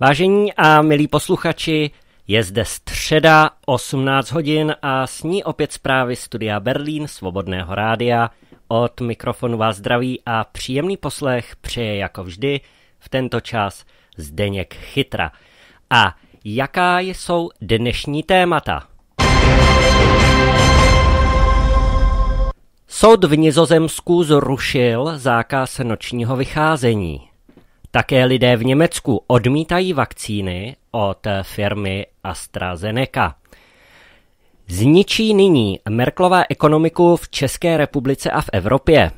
Vážení a milí posluchači, je zde středa 18 hodin a s ní opět zprávy Studia Berlín Svobodného rádia. Od mikrofonu vás zdraví a příjemný poslech přeje jako vždy v tento čas Zdeněk Chytra. A jaká jsou dnešní témata? Soud v Nizozemsku zrušil zákaz nočního vycházení. Také lidé v Německu odmítají vakcíny od firmy AstraZeneca. Zničí nyní Merklová ekonomiku v České republice a v Evropě.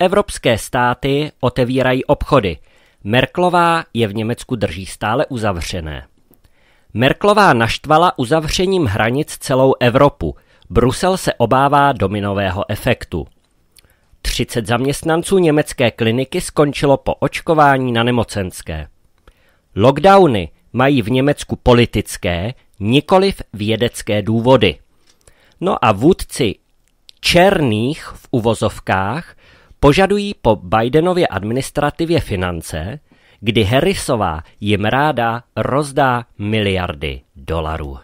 Evropské státy otevírají obchody. Merklová je v Německu drží stále uzavřené. Merklová naštvala uzavřením hranic celou Evropu. Brusel se obává dominového efektu. 30 zaměstnanců německé kliniky skončilo po očkování na nemocenské. Lockdowny mají v Německu politické, nikoliv vědecké důvody. No a vůdci černých v uvozovkách požadují po Bidenově administrativě finance, kdy Harrisová jim ráda rozdá miliardy dolarů.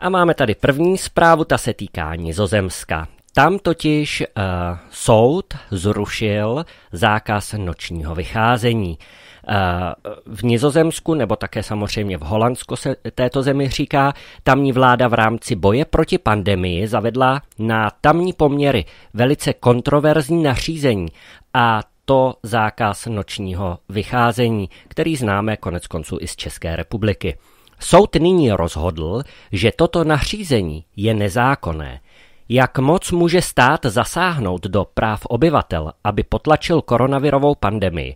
A máme tady první zprávu, ta se týká Nizozemska. Tam totiž uh, soud zrušil zákaz nočního vycházení. Uh, v Nizozemsku, nebo také samozřejmě v Holandsku se této zemi říká, tamní vláda v rámci boje proti pandemii zavedla na tamní poměry velice kontroverzní nařízení a to zákaz nočního vycházení, který známe konec konců i z České republiky. Soud nyní rozhodl, že toto nařízení je nezákonné. Jak moc může stát zasáhnout do práv obyvatel, aby potlačil koronavirovou pandemii?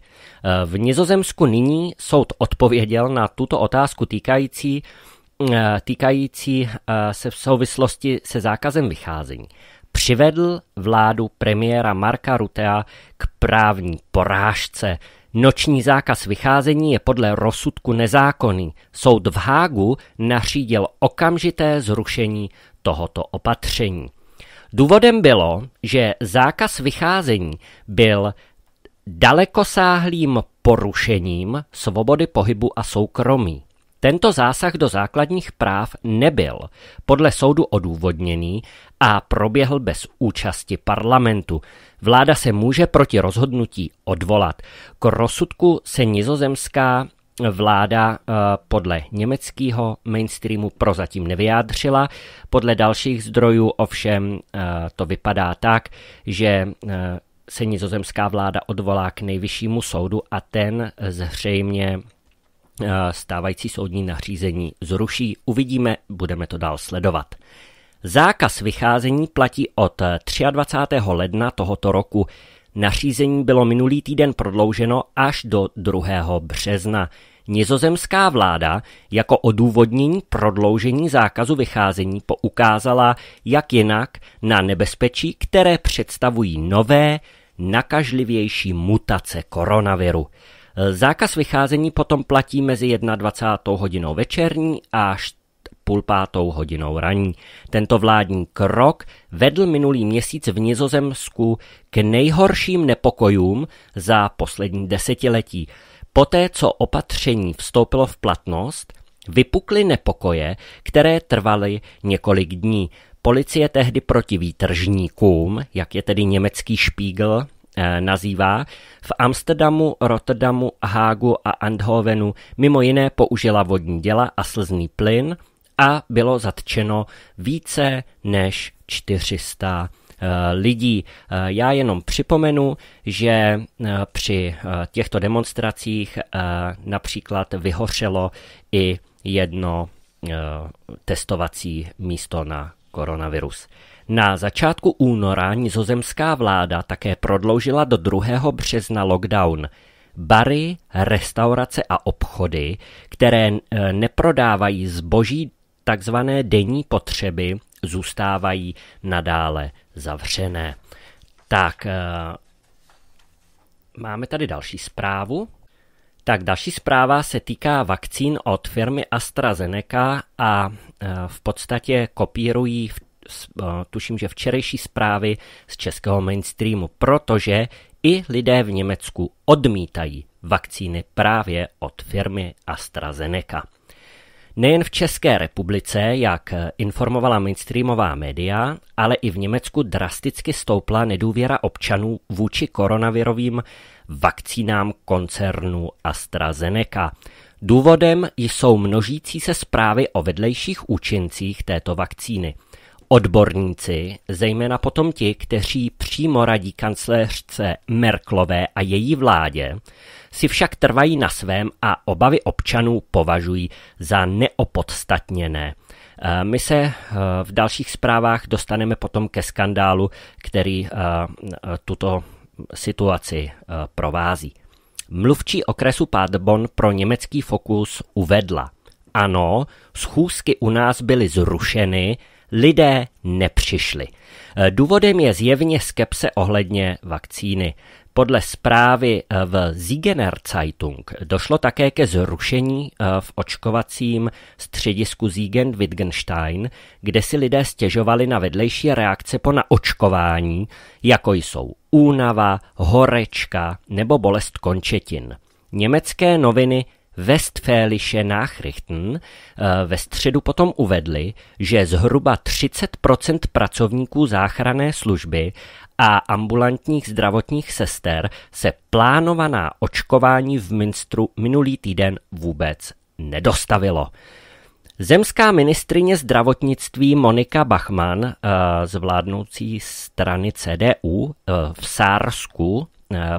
V Nizozemsku nyní soud odpověděl na tuto otázku týkající, eh, týkající eh, se v souvislosti se zákazem vycházení přivedl vládu premiéra Marka Rutea k právní porážce. Noční zákaz vycházení je podle rozsudku nezákonný. Soud v Hágu nařídil okamžité zrušení tohoto opatření. Důvodem bylo, že zákaz vycházení byl dalekosáhlým porušením svobody pohybu a soukromí. Tento zásah do základních práv nebyl podle soudu odůvodněný a proběhl bez účasti parlamentu. Vláda se může proti rozhodnutí odvolat. K rozsudku se nizozemská vláda eh, podle německého mainstreamu prozatím nevyjádřila. Podle dalších zdrojů ovšem eh, to vypadá tak, že eh, se nizozemská vláda odvolá k nejvyššímu soudu a ten zřejmě stávající soudní nařízení zruší. Uvidíme, budeme to dál sledovat. Zákaz vycházení platí od 23. ledna tohoto roku. Nařízení bylo minulý týden prodlouženo až do 2. března. Nizozemská vláda jako odůvodnění prodloužení zákazu vycházení poukázala, jak jinak, na nebezpečí, které představují nové, nakažlivější mutace koronaviru. Zákaz vycházení potom platí mezi 21. hodinou večerní a půl pátou hodinou raní. Tento vládní krok vedl minulý měsíc v Nizozemsku k nejhorším nepokojům za poslední desetiletí. Poté, co opatření vstoupilo v platnost, vypukly nepokoje, které trvaly několik dní. Policie tehdy proti výtržníkům, jak je tedy německý špígl, eh, nazývá, v Amsterdamu, Rotterdamu, Hágu a Andhovenu mimo jiné použila vodní děla a slzný plyn – a bylo zatčeno více než 400 eh, lidí. Eh, já jenom připomenu, že eh, při těchto demonstracích například vyhořelo i jedno testovací místo na koronavirus. Na začátku února nizozemská vláda také prodloužila do 2. března lockdown. Bary, restaurace a obchody, které neprodávají zboží takzvané denní potřeby zůstávají nadále zavřené. Tak, eh, máme tady další zprávu. Tak další zpráva se týká vakcín od firmy AstraZeneca a eh, v podstatě kopírují v eh, tuším, že včerejší zprávy z českého mainstreamu, protože i lidé v Německu odmítají vakcíny právě od firmy AstraZeneca. Nejen v České republice, jak informovala mainstreamová média, ale i v Německu drasticky stoupla nedůvěra občanů vůči koronavirovým vakcínám koncernu AstraZeneca. Důvodem jsou množící se zprávy o vedlejších účincích této vakcíny – Odborníci, zejména potom ti, kteří přímo radí kancléřce Merklové a její vládě, si však trvají na svém a obavy občanů považují za neopodstatněné. Eh, my se eh, v dalších zprávách dostaneme potom ke skandálu, který eh, tuto situaci provází. Mluvčí okresu Pádbon pro německý fokus uvedla. Ano, schůzky u nás byly zrušeny, lidé nepřišli. Eh, důvodem je zjevně skepse ohledně vakcíny. Podle zprávy eh, v Ziegener Zeitung došlo také ke zrušení eh, v očkovacím středisku Ziegen Wittgenstein, kde si lidé stěžovali na vedlejší reakce po naočkování, jako jsou únava, horečka nebo bolest končetin. Německé noviny Westfälische Nachrichten eh, ve středu potom uvedli, že zhruba 30 pracovníků záchranné služby a ambulantních zdravotních sester se plánovaná očkování v Minstru minulý týden vůbec nedostavilo. Zemská ministrině zdravotnictví Monika Bachmann eh, z vládnoucí strany CDU eh, v Sársku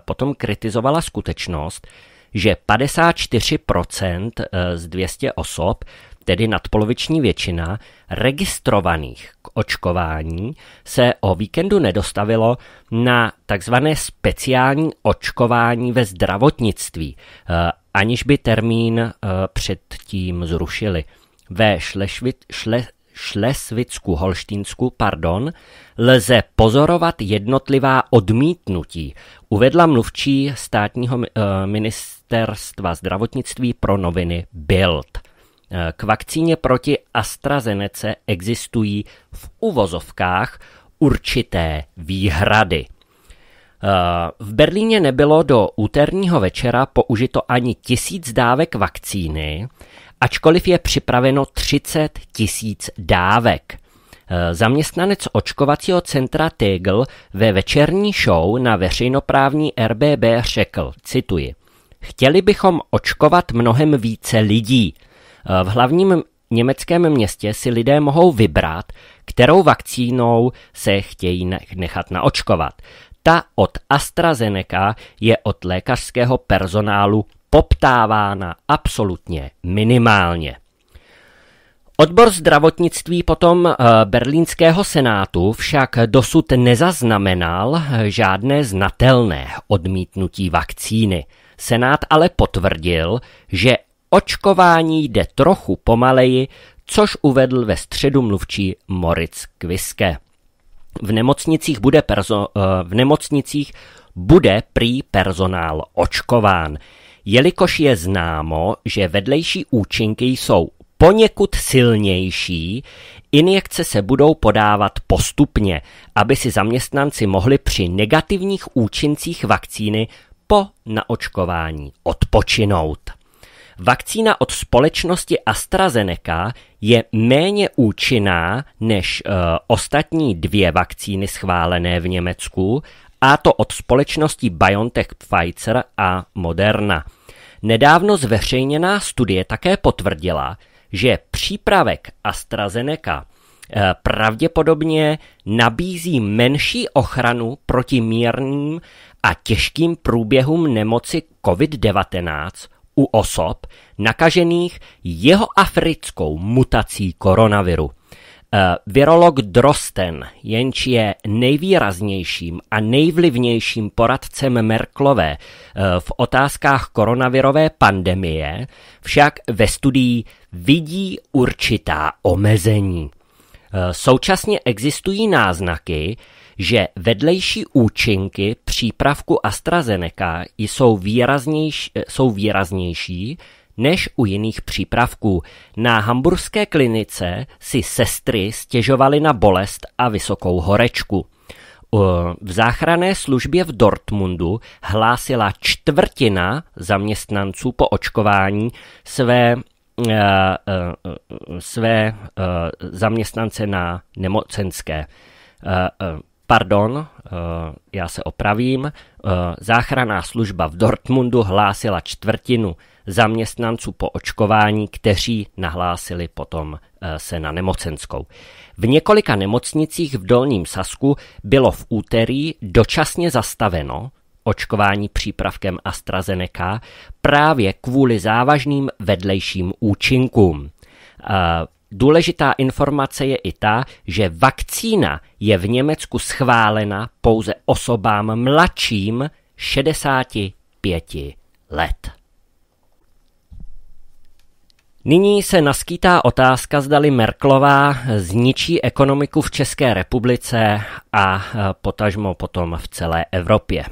potom kritizovala skutečnost, že 54% eh, z 200 osob, tedy nadpoloviční většina, registrovaných k očkování se o víkendu nedostavilo na takzvané speciální očkování ve zdravotnictví, eh, aniž by termín eh, předtím zrušili. Ve Šlešvit, šle, Šlesvicku Holštínsku, pardon, lze pozorovat jednotlivá odmítnutí, uvedla mluvčí státního ministra ministerstva zdravotnictví pro noviny Bild. Eh, k vakcíně proti AstraZeneca existují v uvozovkách určité výhrady. Eh, v Berlíně nebylo do úterního večera použito ani tisíc dávek vakcíny, ačkoliv je připraveno 30 tisíc dávek. Eh, zaměstnanec očkovacího centra Tegel ve večerní show na veřejnoprávní RBB řekl, cituji, Chtěli bychom očkovat mnohem více lidí. Eh, v hlavním německém městě si lidé mohou vybrat, kterou vakcínou se chtějí nechat naočkovat. Ta od AstraZeneca je od lékařského personálu poptávána absolutně minimálně. Odbor zdravotnictví potom eh, berlínského senátu však dosud nezaznamenal eh, žádné znatelné odmítnutí vakcíny. Senát ale potvrdil, že očkování jde trochu pomaleji, což uvedl ve středu mluvčí Moritz Kviske. V nemocnicích bude, perso- eh, v nemocnicích bude prý personál očkován, jelikož je známo, že vedlejší účinky jsou poněkud silnější, injekce se budou podávat postupně, aby si zaměstnanci mohli při negativních účincích vakcíny po naočkování odpočinout. Vakcína od společnosti AstraZeneca je méně účinná než e, ostatní dvě vakcíny schválené v Německu, a to od společností BioNTech Pfizer a Moderna. Nedávno zveřejněná studie také potvrdila, že přípravek AstraZeneca eh, pravděpodobně nabízí menší ochranu proti mírným a těžkým průběhům nemoci COVID-19 u osob nakažených jeho africkou mutací koronaviru. Eh, virolog Drosten, jenž je nejvýraznějším a nejvlivnějším poradcem Merklové eh, v otázkách koronavirové pandemie, však ve studii vidí určitá omezení. Eh, současně existují náznaky, že vedlejší účinky přípravku AstraZeneca jsou, výraznější, jsou výraznější než u jiných přípravků. Na hamburské klinice si sestry stěžovaly na bolest a vysokou horečku. Eh, v záchranné službě v Dortmundu hlásila čtvrtina zaměstnanců po očkování své eh, eh, své zaměstnance na nemocenské pardon, eh, já se opravím, eh, záchranná služba v Dortmundu hlásila čtvrtinu zaměstnanců po očkování, kteří nahlásili potom eh, se na nemocenskou. V několika nemocnicích v Dolním Sasku bylo v úterý dočasně zastaveno očkování přípravkem AstraZeneca právě kvůli závažným vedlejším účinkům. Důležitá informace je i ta, že vakcína je v Německu schválena pouze osobám mladším 65 let. Nyní se naskýtá otázka, zdali Merklová zničí ekonomiku v České republice a e, potažmo potom v celé Evropě. E,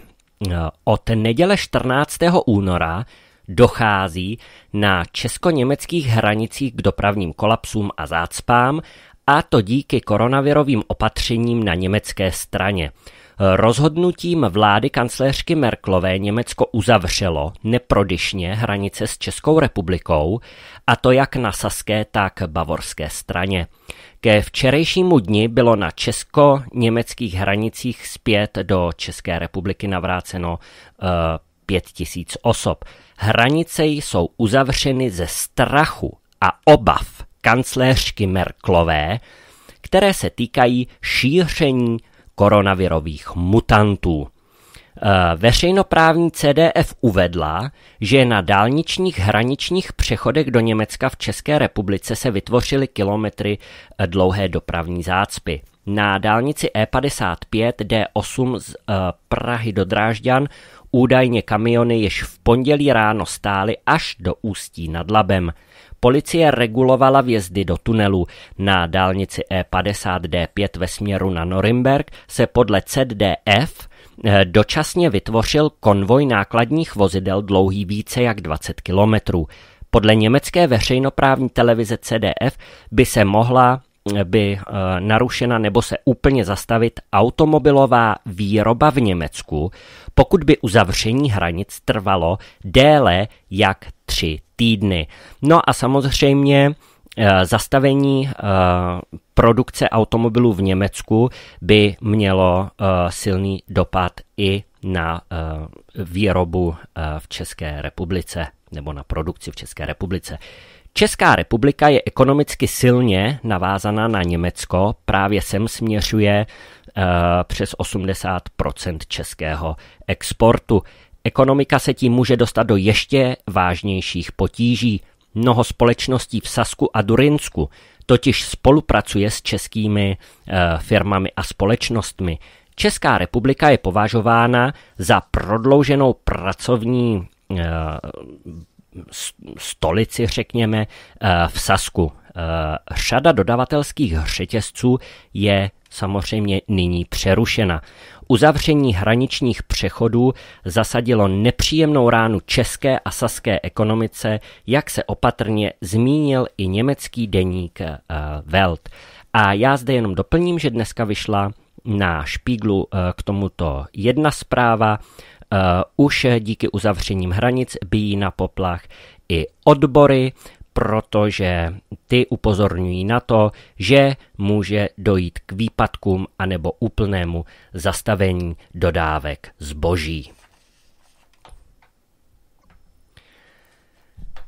od neděle 14. února dochází na česko-německých hranicích k dopravním kolapsům a zácpám, a to díky koronavirovým opatřením na německé straně. Rozhodnutím vlády kancléřky Merklové Německo uzavřelo neprodyšně hranice s Českou republikou, a to jak na saské, tak bavorské straně. Ke včerejšímu dni bylo na česko-německých hranicích zpět do České republiky navráceno eh, 5 tisíc osob. Hranice jsou uzavřeny ze strachu a obav kancléřky Merklové, které se týkají šíření koronavirových mutantů. E, veřejnoprávní CDF uvedla, že na dálničních hraničních přechodech do Německa v České republice se vytvořily kilometry e, dlouhé dopravní zácpy. Na dálnici E55 D8 z e, Prahy do Drážďan Údajně kamiony již v pondělí ráno stály až do ústí nad Labem. Policie regulovala vjezdy do tunelu Na dálnici E50D5 ve směru na Norimberg se podle CDF eh, dočasně vytvořil konvoj nákladních vozidel dlouhý více jak 20 kilometrů. Podle německé veřejnoprávní televize CDF by se mohla by eh, narušena nebo se úplně zastavit automobilová výroba v Německu, pokud by uzavření hranic trvalo déle jak tři týdny. No a samozřejmě eh, zastavení eh, produkce automobilů v Německu by mělo silný dopad i na výrobu v České republice nebo na produkci v České republice. Česká republika je ekonomicky silně navázaná na Německo, právě sem směřuje uh, přes 80 českého exportu. Ekonomika se tím může dostat do ještě vážnějších potíží. Mnoho společností v Sasku a Durinsku totiž spolupracuje s českými uh, firmami a společnostmi. Česká republika je považována za prodlouženou pracovní eh, stolici, řekněme, eh, v Sasku. Eh, řada dodavatelských řetězců je samozřejmě nyní přerušena. Uzavření hraničních přechodů zasadilo nepříjemnou ránu české a saské ekonomice, jak se opatrně zmínil i německý deník eh, Welt. A já zde jenom doplním, že dneska vyšla na Špíglu k tomuto jedna zpráva, Eh, už díky uzavřením hranic bíjí na poplach i odbory, protože ty upozorňují na to, že může dojít k výpadkům anebo úplnému zastavení dodávek zboží.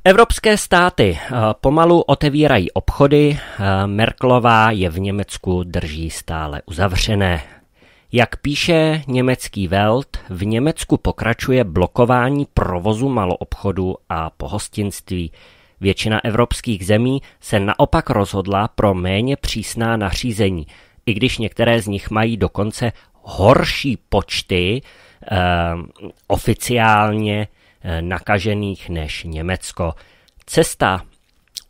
Evropské státy eh, pomalu otevírají obchody, eh, Merklová je v Německu drží stále uzavřené. Jak píše německý Welt, v Německu pokračuje blokování provozu maloobchodu a pohostinství. Většina evropských zemí se naopak rozhodla pro méně přísná nařízení, i když některé z nich mají dokonce horší počty ehm, eh, oficiálně nakažených než Německo. Cesta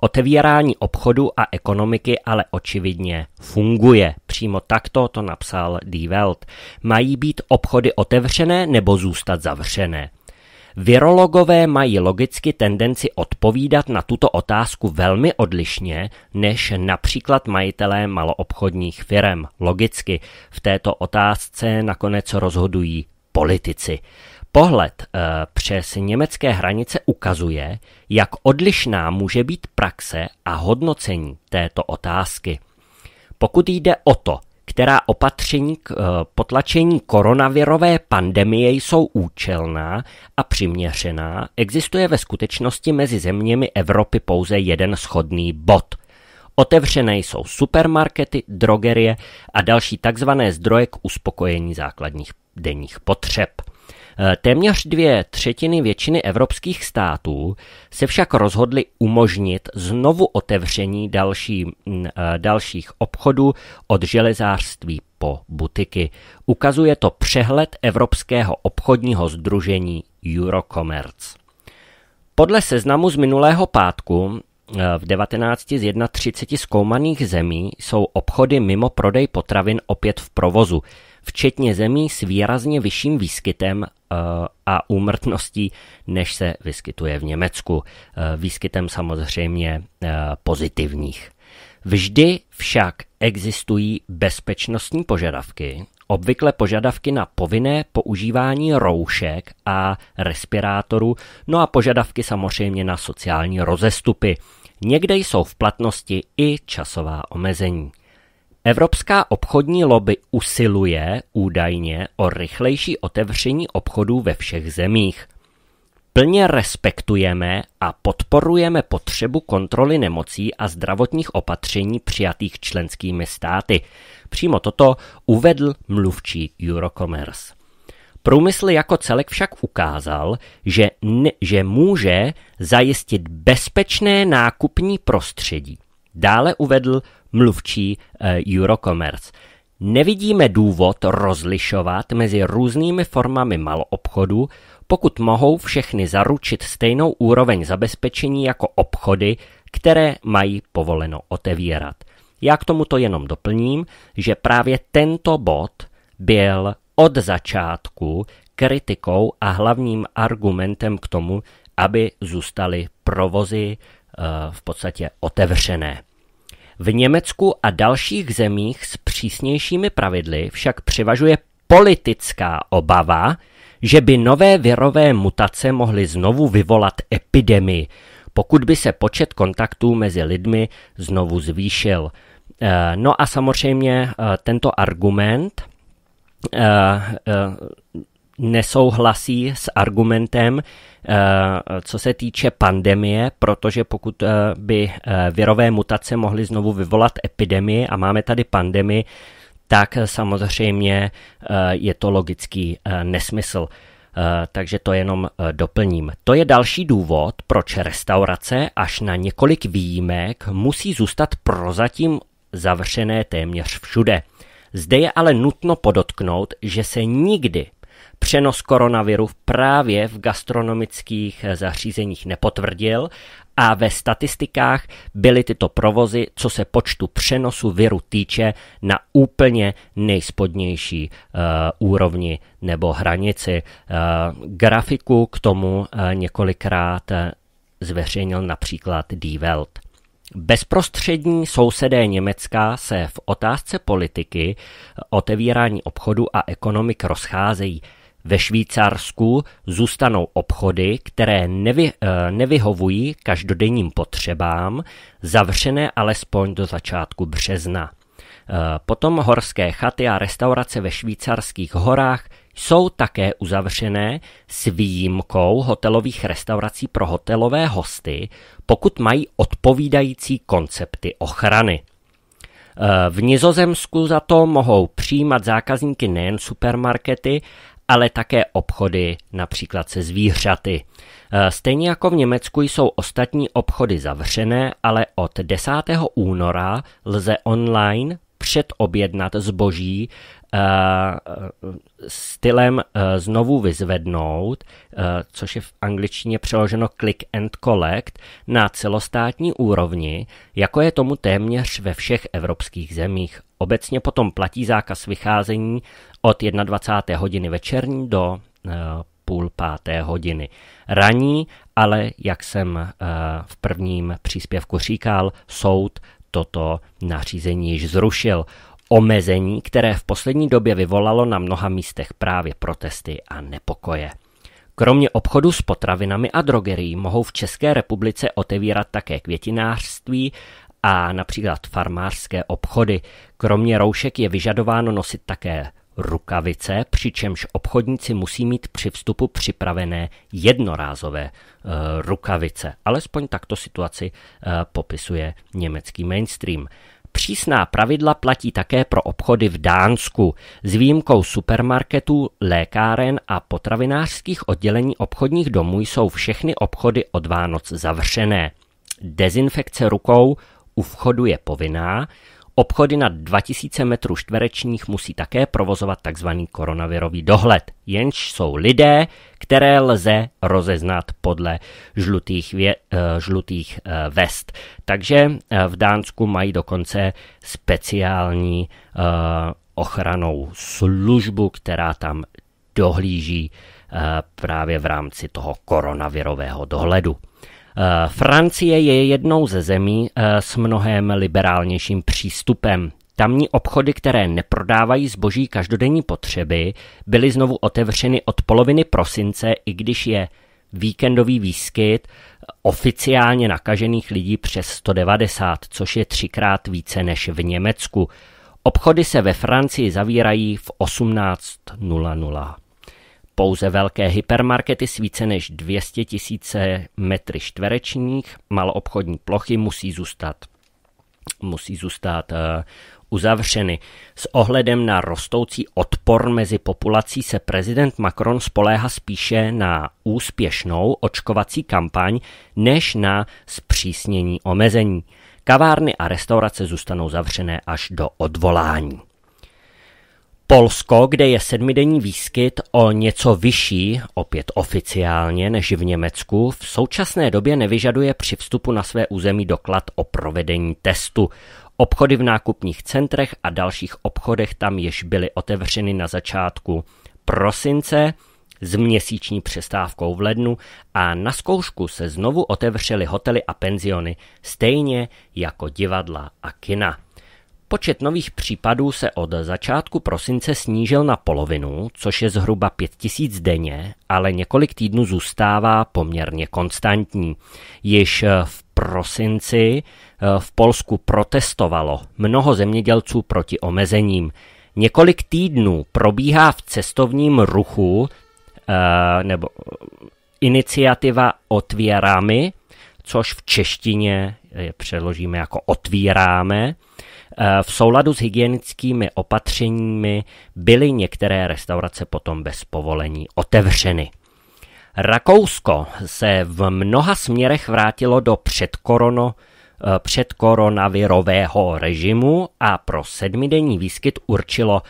Otevírání obchodu a ekonomiky ale očividně funguje. Přímo takto to napsal Die Welt. Mají být obchody otevřené nebo zůstat zavřené? Virologové mají logicky tendenci odpovídat na tuto otázku velmi odlišně než například majitelé maloobchodních firm. Logicky v této otázce nakonec rozhodují politici. Pohled eh, přes německé hranice ukazuje, jak odlišná může být praxe a hodnocení této otázky. Pokud jde o to, která opatření k eh, potlačení koronavirové pandemie jsou účelná a přiměřená, existuje ve skutečnosti mezi zeměmi Evropy pouze jeden schodný bod. Otevřené jsou supermarkety, drogerie a další takzvané zdroje k uspokojení základních denních potřeb. Eh, téměř dvě třetiny většiny evropských států se však rozhodly umožnit znovu otevření další, mm, eh, dalších obchodů od železářství po butiky. Ukazuje to přehled Evropského obchodního združení Eurocommerce. Podle seznamu z minulého pátku eh, v 19 z 31 zkoumaných zemí jsou obchody mimo prodej potravin opět v provozu včetně zemí s výrazně vyšším výskytem eh, a úmrtností, než se vyskytuje v Německu. Eh, výskytem samozřejmě eh, pozitivních. Vždy však existují bezpečnostní požadavky, obvykle požadavky na povinné používání roušek a respirátorů, no a požadavky samozřejmě na sociální rozestupy. Někde jsou v platnosti i časová omezení. Evropská obchodní lobby usiluje údajně o rychlejší otevření obchodů ve všech zemích. Plně respektujeme a podporujeme potřebu kontroly nemocí a zdravotních opatření přijatých členskými státy. Přímo toto uvedl mluvčí Eurocommerce. Průmysl jako celek však ukázal, že, ne, že může zajistit bezpečné nákupní prostředí. Dále uvedl mluvčí eh, Eurocommerce. Nevidíme důvod rozlišovat mezi různými formami maloobchodu, pokud mohou všechny zaručit stejnou úroveň zabezpečení jako obchody, které mají povoleno otevírat. Já k tomuto jenom doplním, že právě tento bod byl od začátku kritikou a hlavním argumentem k tomu, aby zůstaly provozy eh, v podstatě otevřené. V Německu a dalších zemích s přísnějšími pravidly však převažuje politická obava, že by nové virové mutace mohly znovu vyvolat epidemii, pokud by se počet kontaktů mezi lidmi znovu zvýšil. Eh, no a samozřejmě eh, tento argument eh, nesouhlasí s argumentem, eh, co se týče pandemie, protože pokud eh, by eh, virové mutace mohly znovu vyvolat epidemii a máme tady pandemii, tak samozřejmě je to logický nesmysl. Takže to jenom doplním. To je další důvod, proč restaurace až na několik výjimek musí zůstat prozatím zavřené téměř všude. Zde je ale nutno podotknout, že se nikdy přenos koronaviru právě v gastronomických eh, zařízeních nepotvrdil a ve statistikách byly tyto provozy, co se počtu přenosu viru týče, na úplně nejspodnější uh, úrovni nebo hranici. Uh, grafiku k tomu uh, několikrát uh, zveřejnil například Die Welt. Bezprostřední sousedé Německa se v otázce politiky, otevírání obchodu a ekonomik rozcházejí. Ve Švýcarsku zůstanou obchody, které nevy, eh, nevyhovují každodenním potřebám, zavřené alespoň do začátku března. Eh, potom horské chaty a restaurace ve švýcarských horách jsou také uzavřené s výjimkou hotelových restaurací pro hotelové hosty, pokud mají odpovídající koncepty ochrany. Eh, v Nizozemsku za to mohou přijímat zákazníky nejen supermarkety, ale také obchody například se zvířaty. Eh, stejně jako v Německu jsou ostatní obchody zavřené, ale od 10. února lze online předobjednat zboží uh, stylem uh, znovu vyzvednout, uh, což je v angličtině přeloženo click and collect, na celostátní úrovni, jako je tomu téměř ve všech evropských zemích. Obecně potom platí zákaz vycházení od 21. hodiny večerní do eh, půl páté hodiny raní, ale jak jsem eh, v prvním příspěvku říkal, soud toto nařízení již zrušil. Omezení, které v poslední době vyvolalo na mnoha místech právě protesty a nepokoje. Kromě obchodu s potravinami a drogerií mohou v České republice otevírat také květinářství a například farmářské obchody. Kromě roušek je vyžadováno nosit také rukavice, přičemž obchodníci musí mít při vstupu připravené jednorázové e, rukavice. Alespoň takto situaci eh, popisuje německý mainstream. Přísná pravidla platí také pro obchody v Dánsku. S výjimkou supermarketů, lékáren a potravinářských oddělení obchodních domů jsou všechny obchody od Vánoc zavřené. Dezinfekce rukou u vchodu je povinná, Obchody na 2000 metrů čtverečních musí také provozovat tzv. koronavirový dohled, jenž jsou lidé, které lze rozeznat podle žlutých, vě, eh, žlutých eh, vest. Takže eh, v Dánsku mají dokonce speciální ochranou službu, která tam dohlíží právě v rámci toho koronavirového dohledu. Eh, Francie je jednou ze zemí eh, s mnohem liberálnějším přístupem. Tamní obchody, které neprodávají zboží každodenní potřeby, byly znovu otevřeny od poloviny prosince, i když je víkendový výskyt oficiálně nakažených lidí přes 190, což je třikrát více než v Německu. Obchody se ve Francii zavírají v 18.00. Pouze velké hypermarkety s více než 200 000 metry čtverečních maloobchodní plochy musí zůstat musí zůstat eh, uzavřeny. S ohledem na rostoucí odpor mezi populací se prezident Macron spoléhá spíše na úspěšnou očkovací kampaň než na zpřísnění omezení. Kavárny a restaurace zůstanou zavřené až do odvolání. Polsko, kde je sedmidenní výskyt o něco vyšší, opět oficiálně než v Německu, v současné době nevyžaduje při vstupu na své území doklad o provedení testu. Obchody v nákupních centrech a dalších obchodech tam již byly otevřeny na začátku prosince s měsíční přestávkou v lednu a na zkoušku se znovu otevřely hotely a penziony, stejně jako divadla a kina. Počet nových případů se od začátku prosince snížil na polovinu, což je zhruba 5000 denně, ale několik týdnů zůstává poměrně konstantní. Již eh, v prosinci eh, v Polsku protestovalo mnoho zemědělců proti omezením. Několik týdnů probíhá v cestovním ruchu eh, nebo iniciativa Otvěrámy, což v češtině přeložíme jako Otvíráme, Eh, v souladu s hygienickými opatřeními byly některé restaurace potom bez povolení otevřeny. Rakousko se v mnoha směrech vrátilo do předkorono, eh, předkoronavirového režimu a pro sedmidenní výskyt určilo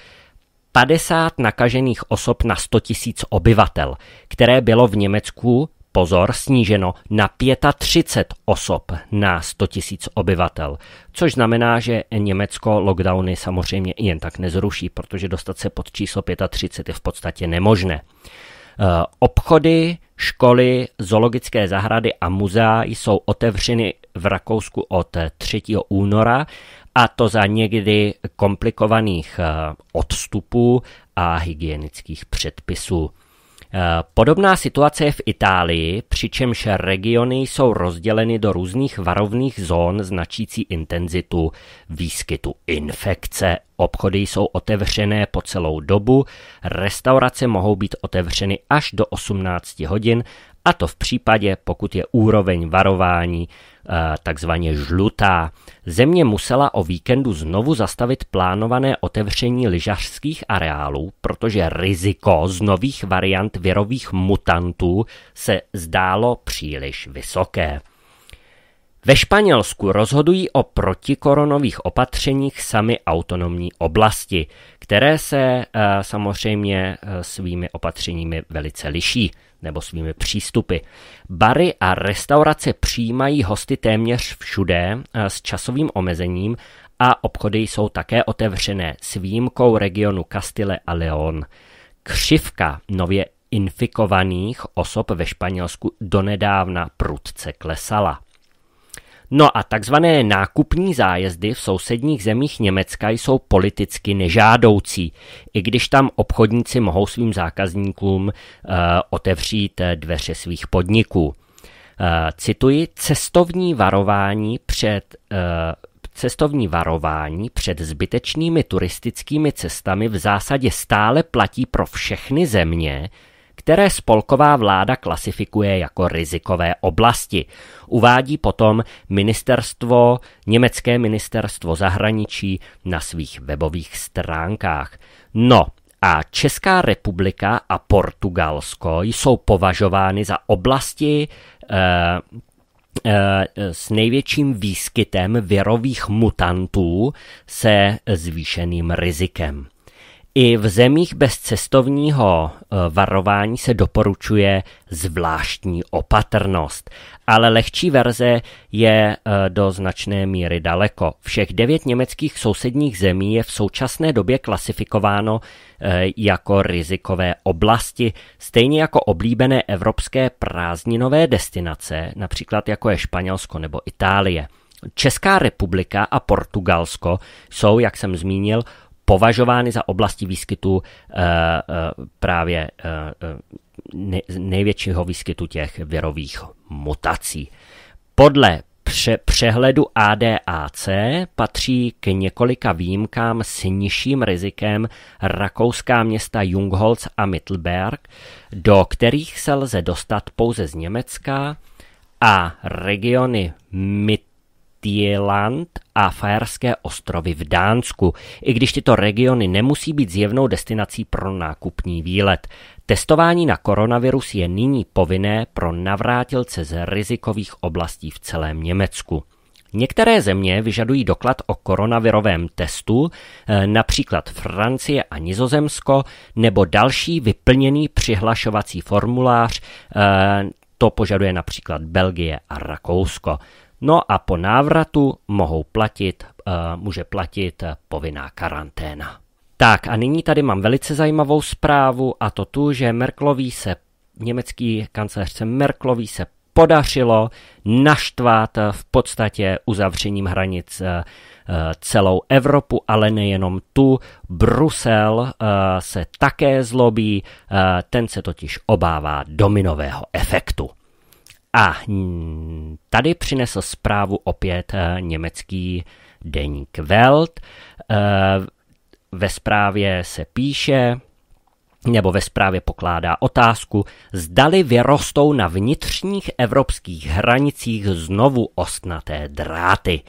50 nakažených osob na 100 000 obyvatel, které bylo v Německu pozor, sníženo na 35 osob na 100 000 obyvatel. Což znamená, že Německo lockdowny samozřejmě jen tak nezruší, protože dostat se pod číslo 35 je v podstatě nemožné. E, obchody, školy, zoologické zahrady a muzea jsou otevřeny v Rakousku od 3. února a to za někdy komplikovaných e, odstupů a hygienických předpisů. Eh, podobná situace je v Itálii, přičemž regiony jsou rozděleny do různých varovných zón značící intenzitu výskytu infekce. Obchody jsou otevřené po celou dobu, restaurace mohou být otevřeny až do 18 hodin, a to v případě, pokud je úroveň varování Eh, takzvaně žlutá. Země musela o víkendu znovu zastavit plánované otevření lyžařských areálů, protože riziko z nových variant virových mutantů se zdálo příliš vysoké. Ve Španělsku rozhodují o protikoronových opatřeních sami autonomní oblasti, které se eh, samozřejmě eh, svými opatřeními velice liší nebo svými přístupy. Bary a restaurace přijímají hosty téměř všude eh, s časovým omezením a obchody jsou také otevřené s výjimkou regionu Castile a León. Křivka nově infikovaných osob ve Španělsku donedávna prudce klesala. No a takzvané nákupní zájezdy v sousedních zemích Německa jsou politicky nežádoucí, i když tam obchodníci mohou svým zákazníkům e, otevřít eh, dveře svých podniků. E, cituji cestovní varování před e, cestovní varování před zbytečnými turistickými cestami v zásadě stále platí pro všechny země, které spolková vláda klasifikuje jako rizikové oblasti. Uvádí potom ministerstvo, německé ministerstvo zahraničí na svých webových stránkách. No, a Česká republika a Portugalsko jsou považovány za oblasti e, s největším výskytem virových mutantů se zvýšeným rizikem. I v zemích bez cestovního eh, varování se doporučuje zvláštní opatrnost, ale lehčí verze je eh, do značné míry daleko. Všech devět německých sousedních zemí je v současné době klasifikováno eh, jako rizikové oblasti, stejně jako oblíbené evropské prázdninové destinace, například jako je Španělsko nebo Itálie. Česká republika a Portugalsko jsou, jak jsem zmínil, považovány za oblasti výskytu eh, eh, právě eh, největšího výskytu těch virových mutací. Podle pře- přehledu ADAC patří k několika výjimkám s nižším rizikem rakouská města Jungholz a Mittelberg, do kterých se lze dostat pouze z Německa a regiony Mit Tieland a Fajerské ostrovy v Dánsku, i když tyto regiony nemusí být zjevnou destinací pro nákupní výlet. Testování na koronavirus je nyní povinné pro navrátilce z rizikových oblastí v celém Německu. Některé země vyžadují doklad o koronavirovém testu, eh, například Francie a Nizozemsko, nebo další vyplněný přihlašovací formulář, eh, to požaduje například Belgie a Rakousko. No a po návratu mohou platit, eh, může platit eh, povinná karanténa. Tak a nyní tady mám velice zajímavou zprávu a to tu, že Merklový se, německý kancelářce Merklový se podařilo naštvat eh, v podstatě uzavřením hranic celou Evropu, ale nejenom tu. Brusel se také zlobí, ten se totiž obává dominového efektu. A tady přinesl zprávu opět eh, německý deník Welt. Eh, ve zprávě se píše, nebo ve zprávě pokládá otázku, zdali vyrostou na vnitřních evropských hranicích znovu ostnaté dráty.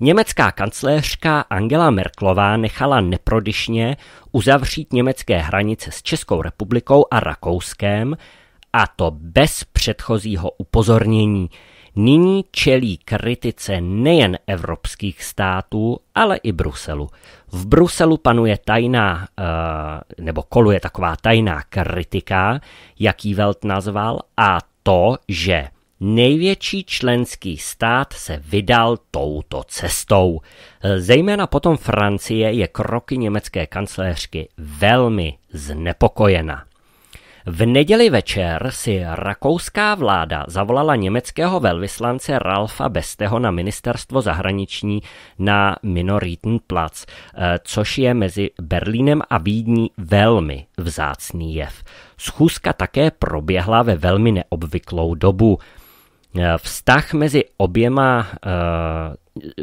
Německá kancléřka Angela Merklová nechala neprodyšně uzavřít německé hranice s Českou republikou a Rakouskem, a to bez předchozího upozornění, nyní čelí kritice nejen evropských států, ale i Bruselu. V Bruselu panuje tajná, eh, nebo koluje taková tajná kritika, jaký Welt nazval, a to, že největší členský stát se vydal touto cestou. Zejména potom Francie je kroky německé kancléřky velmi znepokojena. V neděli večer si rakouská vláda zavolala německého velvyslance Ralfa Besteho na ministerstvo zahraniční na Minoritenplatz, eh, což je mezi Berlínem a Vídní velmi vzácný jev. Schůzka také proběhla ve velmi neobvyklou dobu. Eh, vztah mezi oběma eh,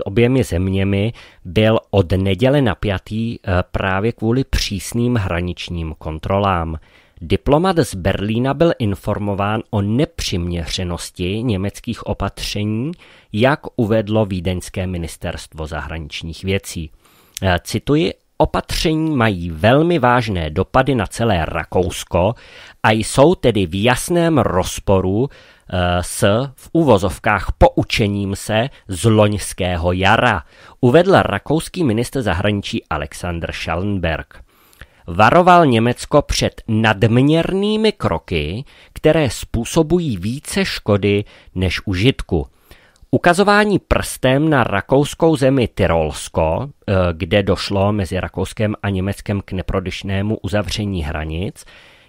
oběmi zeměmi byl od neděle napjatý právě kvůli přísným hraničním kontrolám. Diplomat z Berlína byl informován o nepřiměřenosti německých opatření, jak uvedlo Vídeňské ministerstvo zahraničních věcí. Eh, cituji, opatření mají velmi vážné dopady na celé Rakousko a jsou tedy v jasném rozporu eh, s v úvozovkách poučením se z loňského jara, uvedl rakouský minister zahraničí Alexander Schallenberg varoval Německo před nadměrnými kroky, které způsobují více škody než užitku. Ukazování prstem na rakouskou zemi Tyrolsko, eh, kde došlo mezi Rakouskem a Německem k neprodyšnému uzavření hranic,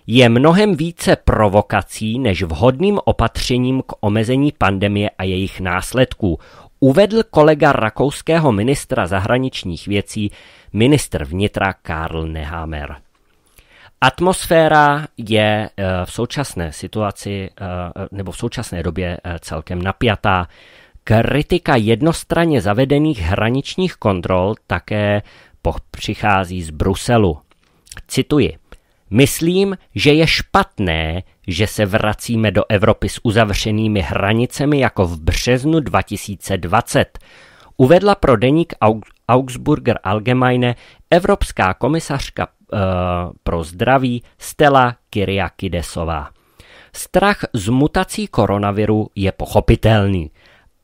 je mnohem více provokací než vhodným opatřením k omezení pandemie a jejich následků, uvedl kolega rakouského ministra zahraničních věcí, ministr vnitra Karl Nehammer. Atmosféra je eh, v současné situaci eh, nebo v současné době eh, celkem napjatá. Kritika jednostranně zavedených hraničních kontrol také přichází z Bruselu. Cituji. Myslím, že je špatné, že se vracíme do Evropy s uzavřenými hranicemi jako v březnu 2020, uvedla pro deník Augsburger Allgemeine evropská komisařka eh, pro zdraví Stella Kyriakidesová. Strach z mutací koronaviru je pochopitelný,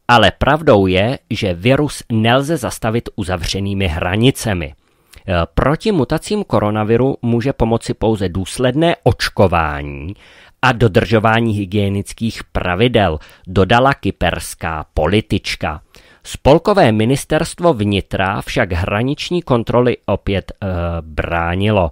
ale pravdou je, že virus nelze zastavit uzavřenými hranicemi – Eh, proti mutacím koronaviru může pomoci pouze důsledné očkování a dodržování hygienických pravidel, dodala kyperská politička. Spolkové ministerstvo vnitra však hraniční kontroly opět e, bránilo.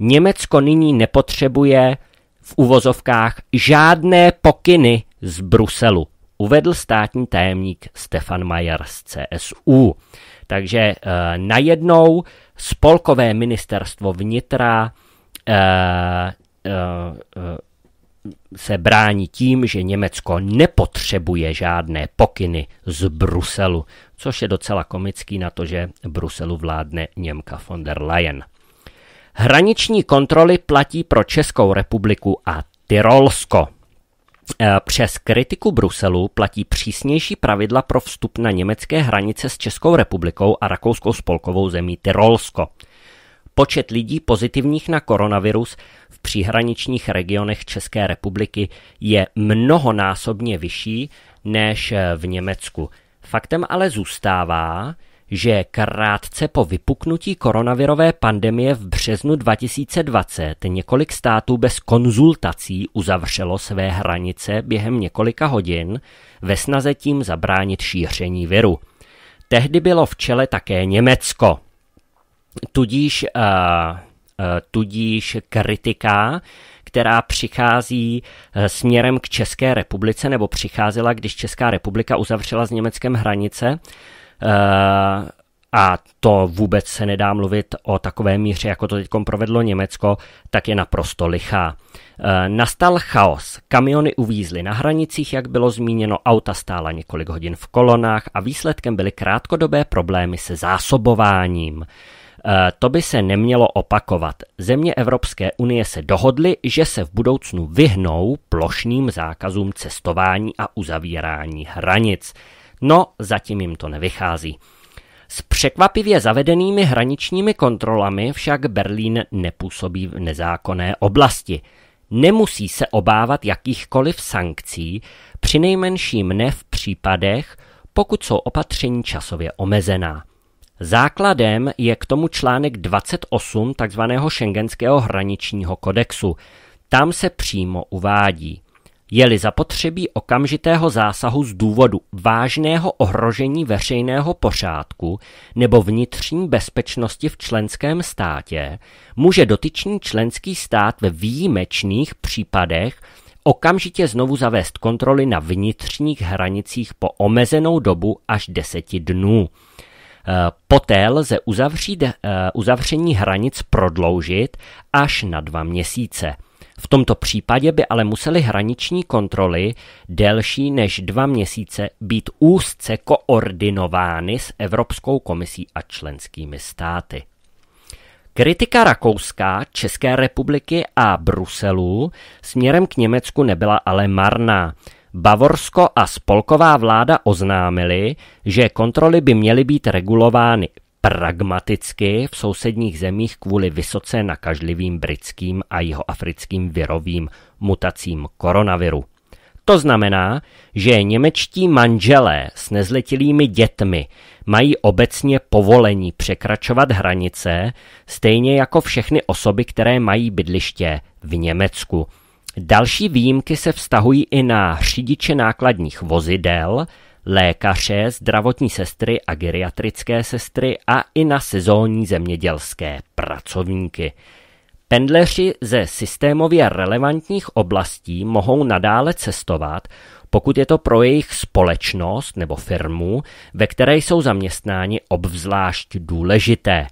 Německo nyní nepotřebuje v uvozovkách žádné pokyny z Bruselu, uvedl státní tajemník Stefan Majer z CSU. Takže e, najednou spolkové ministerstvo vnitra e, e, se brání tím, že Německo nepotřebuje žádné pokyny z Bruselu, což je docela komický na to, že Bruselu vládne Němka von der Leyen. Hraniční kontroly platí pro Českou republiku a Tyrolsko. Eh, přes kritiku Bruselu platí přísnější pravidla pro vstup na německé hranice s Českou republikou a rakouskou spolkovou zemí Tyrolsko. Počet lidí pozitivních na koronavirus v příhraničních regionech České republiky je mnohonásobně vyšší než v Německu. Faktem ale zůstává, že krátce po vypuknutí koronavirové pandemie v březnu 2020 několik států bez konzultací uzavřelo své hranice během několika hodin ve snaze tím zabránit šíření viru. Tehdy bylo v čele také Německo. Tudíž, uh, uh, tudíž kritika která přichází eh, směrem k České republice, nebo přicházela, když Česká republika uzavřela s Německem hranice, Eh, a to vůbec se nedá mluvit o takové míře, jako to teď provedlo Německo, tak je naprosto lichá. E, nastal chaos. Kamiony uvízly na hranicích, jak bylo zmíněno, auta stála několik hodin v kolonách a výsledkem byly krátkodobé problémy se zásobováním. E, to by se nemělo opakovat. Země Evropské unie se dohodly, že se v budoucnu vyhnou plošným zákazům cestování a uzavírání hranic. No, zatím jim to nevychází. S překvapivě zavedenými hraničními kontrolami však Berlín nepůsobí v nezákonné oblasti. Nemusí se obávat jakýchkoliv sankcí, přinejmenším ne v případech, pokud jsou opatření časově omezená. Základem je k tomu článek 28 tzv. šengenského hraničního kodexu. Tam se přímo uvádí je-li zapotřebí okamžitého zásahu z důvodu vážného ohrožení veřejného pořádku nebo vnitřní bezpečnosti v členském státě, může dotyčný členský stát ve výjimečných případech okamžitě znovu zavést kontroly na vnitřních hranicích po omezenou dobu až deseti dnů. E, poté lze uzavřít, e, uzavření hranic prodloužit až na dva měsíce. V tomto případě by ale musely hraniční kontroly delší než dva měsíce být úzce koordinovány s Evropskou komisí a členskými státy. Kritika Rakouska, České republiky a Bruselu směrem k Německu nebyla ale marná. Bavorsko a spolková vláda oznámili, že kontroly by měly být regulovány pragmaticky v sousedních zemích kvůli vysoce nakažlivým britským a jihoafrickým virovým mutacím koronaviru. To znamená, že němečtí manželé s nezletilými dětmi mají obecně povolení překračovat hranice, stejně jako všechny osoby, které mají bydliště v Německu. Další výjimky se vztahují i na řidiče nákladních vozidel, lékaře, zdravotní sestry a geriatrické sestry a i na sezónní zemědělské pracovníky. Pendleři ze systémově relevantních oblastí mohou nadále cestovat, pokud je to pro jejich společnost nebo firmu, ve které jsou zaměstnáni obzvlášť důležité.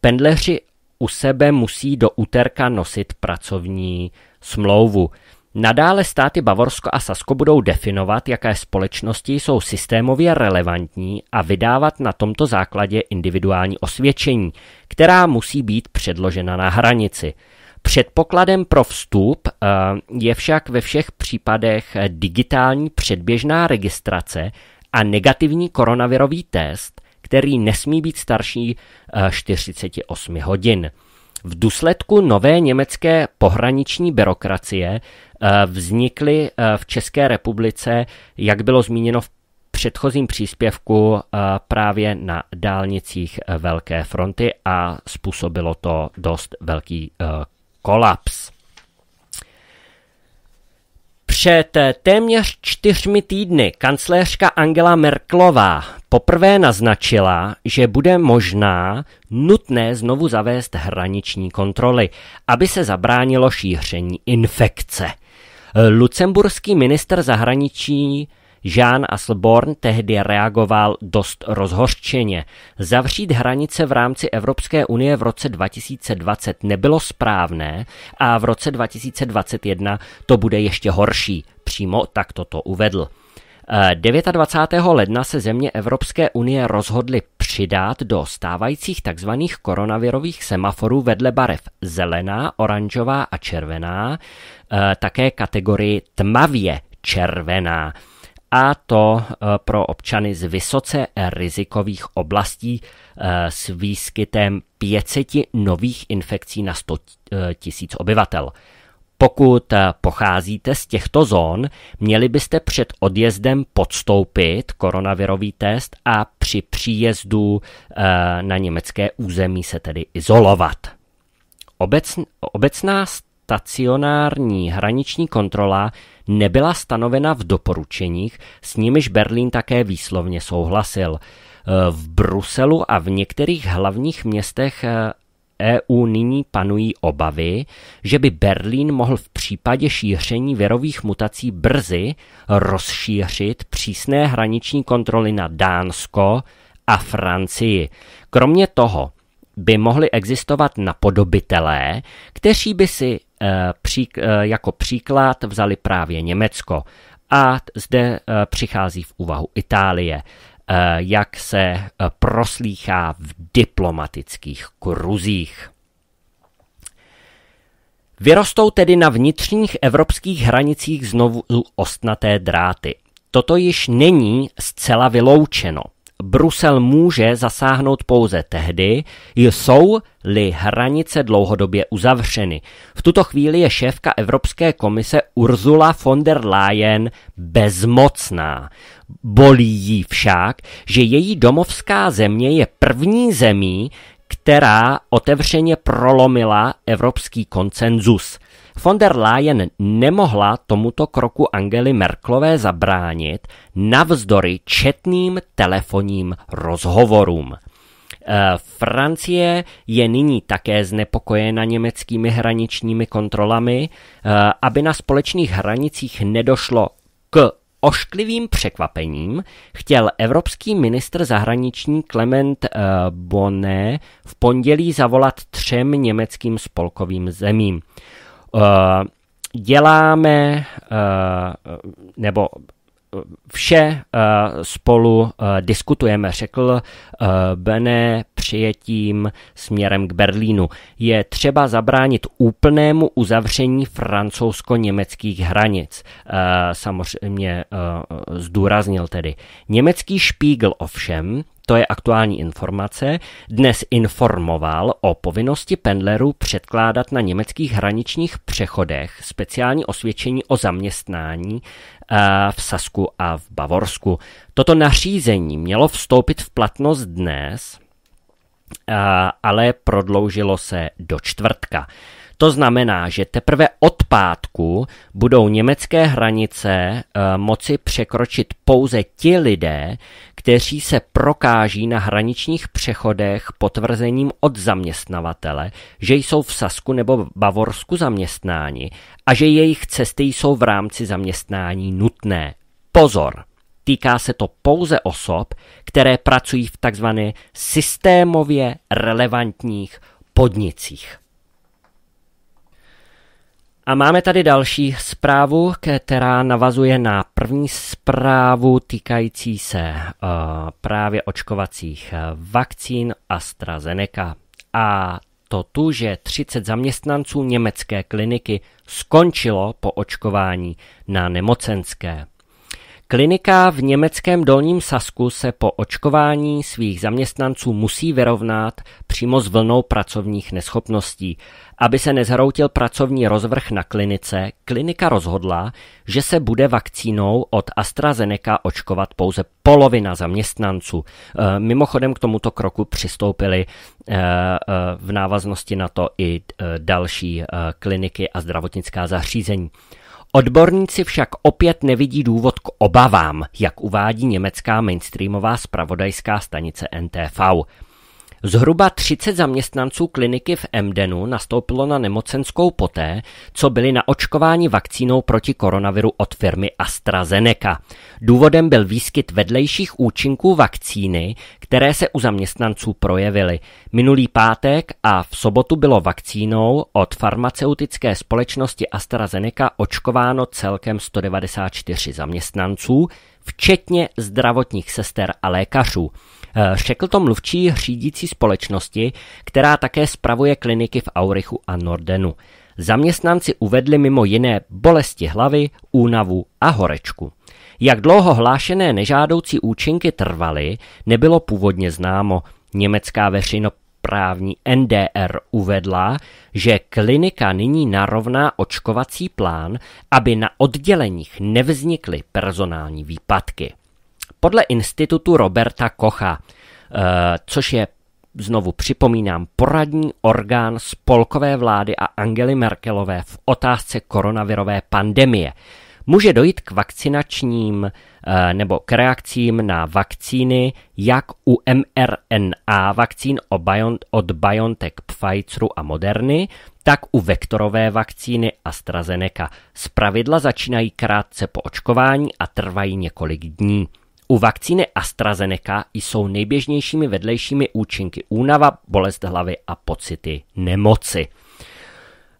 Pendleři u sebe musí do úterka nosit pracovní smlouvu. Nadále státy Bavorsko a Sasko budou definovat, jaké společnosti jsou systémově relevantní a vydávat na tomto základě individuální osvědčení, která musí být předložena na hranici. Předpokladem pro vstup eh, je však ve všech případech digitální předběžná registrace a negativní koronavirový test, který nesmí být starší 48 eh, hodin. V důsledku nové německé pohraniční byrokracie eh, vznikly eh, v České republice, jak bylo zmíněno v předchozím příspěvku eh, právě na dálnicích Velké fronty a způsobilo to dost velký kolaps. Před téměř čtyřmi týdny kancléřka Angela Merklová poprvé naznačila, že bude možná nutné znovu zavést hraniční kontroly, aby se zabránilo šíření infekce. Lucemburský minister zahraničí Jean Asselborn tehdy reagoval dost rozhořčeně. Zavřít hranice v rámci Evropské unie v roce 2020 nebylo správné a v roce 2021 to bude ještě horší. Přímo takto to uvedl. 29. Eh, ledna se země Evropské unie rozhodly přidat do stávajících tzv. koronavirových semaforů vedle barev zelená, oranžová a červená eh, také kategorii tmavě červená. A to eh, pro občany z vysoce rizikových oblastí s výskytem 500 nových infekcí na 100 000 obyvatel. Pokud eh, pocházíte z těchto zón, měli byste před odjezdem podstoupit koronavirový test a při příjezdu eh, na německé území se tedy izolovat. obecná stacionární hraniční kontrola nebyla stanovena v doporučeních, s nimiž Berlín také výslovně souhlasil. Eh, v Bruselu a v některých hlavních městech EU nyní panují obavy, že by Berlín mohl v případě šíření virových mutací brzy rozšířit přísné hraniční kontroly na Dánsko a Francii. Kromě toho by mohly existovat napodobitelé, kteří by si e, pří, e, jako příklad vzali právě Německo. A zde e, přichází v úvahu Itálie. Eh, jak se eh, proslýchá v diplomatických kruzích. Vyrostou tedy na vnitřních evropských hranicích znovu ostnaté dráty. Toto již není zcela vyloučeno. Brusel může zasáhnout pouze tehdy, jsou-li hranice dlouhodobě uzavřeny. V tuto chvíli je šéfka Evropské komise Ursula von der Leyen bezmocná. Bolí jí však, že její domovská země je první zemí, která otevřeně prolomila evropský koncenzus. Von der Leyen nemohla tomuto kroku Angely Merklové zabránit navzdory četným telefonním rozhovorům. E, Francie je nyní také znepokojena německými hraničními kontrolami, e, aby na společných hranicích nedošlo k ošklivým překvapením chtěl evropský ministr zahraniční Clement eh, Bonnet v pondělí zavolat třem německým spolkovým zemím. Eh, děláme, eh, nebo vše eh, spolu eh, diskutujeme, řekl eh, Bene přijetím směrem k Berlínu. Je třeba zabránit úplnému uzavření francouzsko-německých hranic. samozřejmě zdůraznil tedy. Německý špígl ovšem to je aktuální informace, dnes informoval o povinnosti pendlerů předkládat na německých hraničních přechodech speciální osvědčení o zaměstnání eh, v Sasku a v Bavorsku. Toto nařízení mělo vstoupit v platnost dnes, eh, ale prodloužilo se do čtvrtka. To znamená, že teprve od pátku budou německé hranice eh, moci překročit pouze ti lidé, kteří se prokáží na hraničních přechodech potvrzením od zaměstnavatele, že jsou v Sasku nebo Bavorsku zaměstnáni a že jejich cesty jsou v rámci zaměstnání nutné. Pozor! Týká se to pouze osob, které pracují v tzv. systémově relevantních podnicích. A máme tady další zprávu, která navazuje na první zprávu týkající se uh, právě očkovacích eh, vakcín AstraZeneca. A to tu, že 30 zaměstnanců německé kliniky skončilo po očkování na nemocenské. Klinika v německém Dolním Sasku se po očkování svých zaměstnanců musí vyrovnat přímo s vlnou pracovních neschopností. Aby se nezhroutil pracovní rozvrh na klinice, klinika rozhodla, že se bude vakcínou od AstraZeneca očkovat pouze polovina zaměstnanců. E, mimochodem k tomuto kroku přistoupili e, e v návaznosti na to i e, další e, kliniky a zdravotnická zařízení. Odborníci však opět nevidí důvod k obavám, jak uvádí německá mainstreamová spravodajská stanice NTV. Zhruba 30 zaměstnanců kliniky v Emdenu nastoupilo na nemocenskou poté, co byli na očkování vakcínou proti koronaviru od firmy AstraZeneca. Důvodem byl výskyt vedlejších účinků vakcíny, které se u zaměstnanců projevily. Minulý pátek a v sobotu bylo vakcínou od farmaceutické společnosti AstraZeneca očkováno celkem 194 zaměstnanců, včetně zdravotních sester a lékařů. Eh, řekl to mluvčí řídící společnosti, která také spravuje kliniky v Aurichu a Nordenu. Zaměstnanci uvedli mimo jiné bolesti hlavy, únavu a horečku. Jak dlouho hlášené nežádoucí účinky trvaly, nebylo původně známo. Německá veřejnoprávní NDR uvedla, že klinika nyní narovná očkovací plán, aby na odděleních nevznikly personální výpadky podle institutu Roberta Kocha, eh, což je znovu připomínám, poradní orgán spolkové vlády a Angely Merkelové v otázce koronavirové pandemie. Může dojít k vakcinačním eh, nebo k reakcím na vakcíny jak u mRNA vakcín od BioNTech, Pfizeru a Moderny, tak u vektorové vakcíny AstraZeneca. Zpravidla začínají krátce po očkování a trvají několik dní. U vakcíny AstraZeneca jsou nejběžnějšími vedlejšími účinky únava, bolest hlavy a pocity nemoci.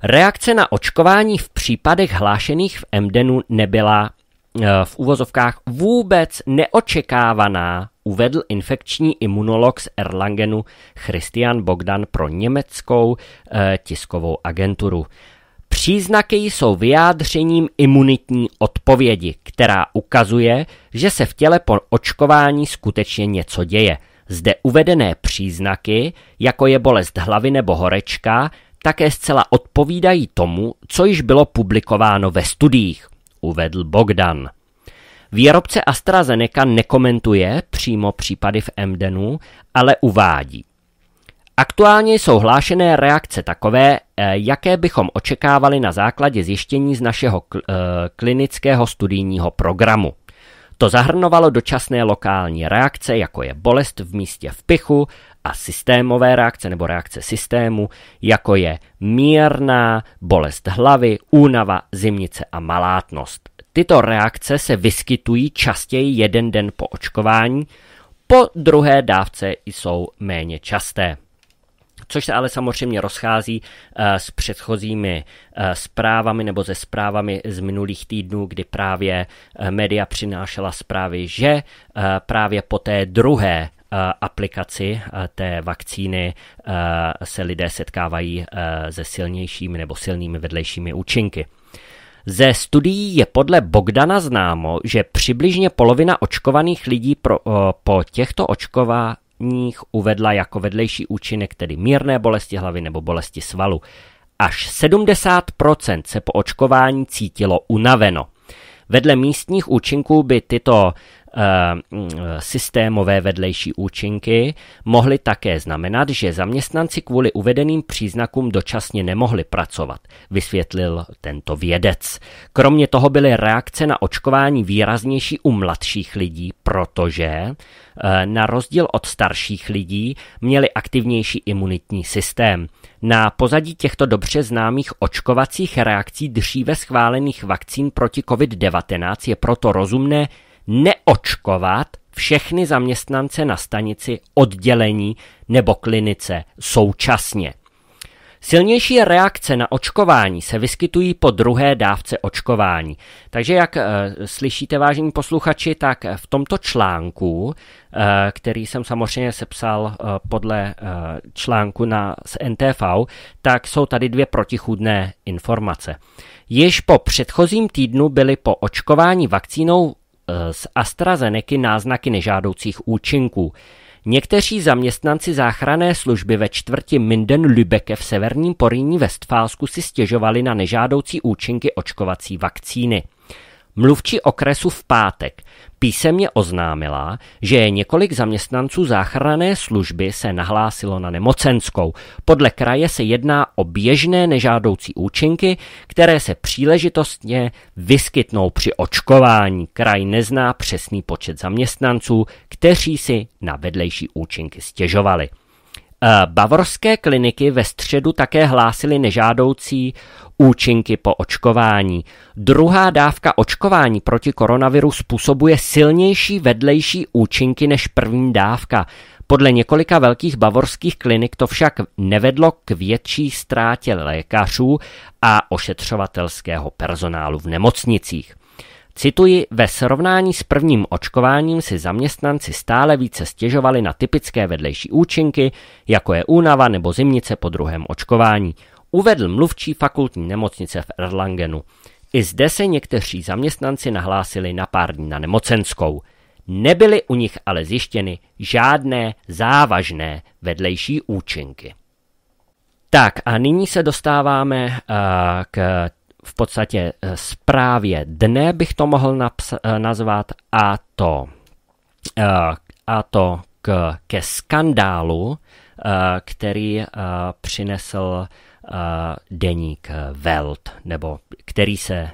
Reakce na očkování v případech hlášených v MDNu nebyla eh, v úvozovkách vůbec neočekávaná, uvedl infekční imunolog z Erlangenu Christian Bogdan pro německou eh, tiskovou agenturu. Příznaky jsou vyjádřením imunitní odpovědi, která ukazuje, že se v těle po očkování skutečně něco děje. Zde uvedené příznaky, jako je bolest hlavy nebo horečka, také zcela odpovídají tomu, co již bylo publikováno ve studiích, uvedl Bogdan. Výrobce AstraZeneca nekomentuje přímo případy v Mdenu, ale uvádí. Aktuálně jsou hlášené reakce takové, eh, jaké bychom očekávali na základě zjištění z našeho eh, klinického studijního programu. To zahrnovalo dočasné lokální reakce, jako je bolest v místě v pichu a systémové reakce nebo reakce systému, jako je mírná bolest hlavy, únava, zimnice a malátnost. Tyto reakce se vyskytují častěji jeden den po očkování, po druhé dávce jsou méně časté což se ale samozřejmě rozchází eh, s předchozími eh, zprávami nebo ze zprávami z minulých týdnů, kdy právě eh, média přinášela zprávy, že právě po té druhé aplikaci té vakcíny se lidé setkávají se silnějšími nebo silnými vedlejšími účinky. Ze studií je podle Bogdana známo, že přibližně polovina očkovaných lidí pro, po těchto očkova, ostatních uvedla jako vedlejší účinek tedy mírné bolesti hlavy nebo bolesti svalu. Až 70% se po očkování cítilo unaveno. Vedle místních účinků by tyto Eh, systémové vedlejší účinky mohly také znamenat, že zaměstnanci kvůli uvedeným příznakům dočasně nemohli pracovat, vysvětlil tento vědec. Kromě toho byly reakce na očkování výraznější u mladších lidí, protože eh, na rozdíl od starších lidí měli aktivnější imunitní systém. Na pozadí těchto dobře známých očkovacích reakcí dříve schválených vakcín proti COVID-19 je proto rozumné neočkovat všechny zaměstnance na stanici, oddělení nebo klinice současně. Silnější reakce na očkování se vyskytují po druhé dávce očkování. Takže jak e, slyšíte, vážení posluchači, tak v tomto článku, e, který jsem samozřejmě sepsal e, podle e, článku na z NTV, tak jsou tady dvě protichůdné informace. Již po předchozím týdnu byly po očkování vakcínou Eh, z AstraZeneca náznaky nežádoucích účinků. Někteří zaměstnanci záchranné služby ve čtvrti Minden-Lübecke v severním Poríní Vestfálsku si stěžovali na nežádoucí účinky očkovací vakcíny. Mluvčí okresu v pátek písemně oznámila, že několik zaměstnanců záchranné služby se nahlásilo na nemocenskou. Podle kraje se jedná o běžné nežádoucí účinky, které se příležitostně vyskytnou při očkování. Kraj nezná přesný počet zaměstnanců, kteří si na vedlejší účinky stěžovali. Eh, bavorské kliniky ve středu také hlásily nežádoucí Účinky po očkování. Druhá dávka očkování proti koronaviru způsobuje silnější vedlejší účinky než první dávka. Podle několika velkých bavorských klinik to však nevedlo k větší ztrátě lékařů a ošetřovatelského personálu v nemocnicích. Cituji, ve srovnání s prvním očkováním si zaměstnanci stále více stěžovali na typické vedlejší účinky, jako je únava nebo zimnice po druhém očkování uvedl mluvčí fakultní nemocnice v Erlangenu. I zde se někteří zaměstnanci nahlásili na pár dní na nemocenskou. Nebyly u nich ale zjištěny žádné závažné vedlejší účinky. Tak a nyní se dostáváme eh, k v podstatě eh, zprávě dne bych to mohl eh, nazvat a to, a to k, ke skandálu, který přinesl deník eh, Welt, nebo který se eh,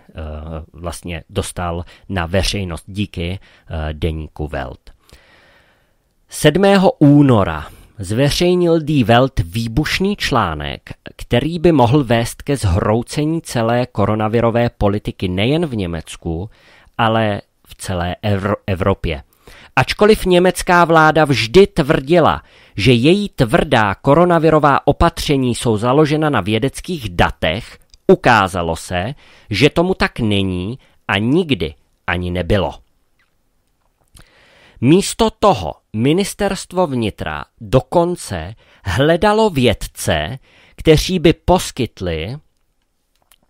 vlastně dostal na veřejnost díky eh, deníku Welt. 7. února zveřejnil D. Welt výbušný článek, který by mohl vést ke zhroucení celé koronavirové politiky nejen v Německu, ale v celé Evro- Evropě. Ačkoliv německá vláda vždy tvrdila, že její tvrdá koronavirová opatření jsou založena na vědeckých datech, ukázalo se, že tomu tak není a nikdy ani nebylo. Místo toho ministerstvo vnitra dokonce hledalo vědce, kteří by poskytli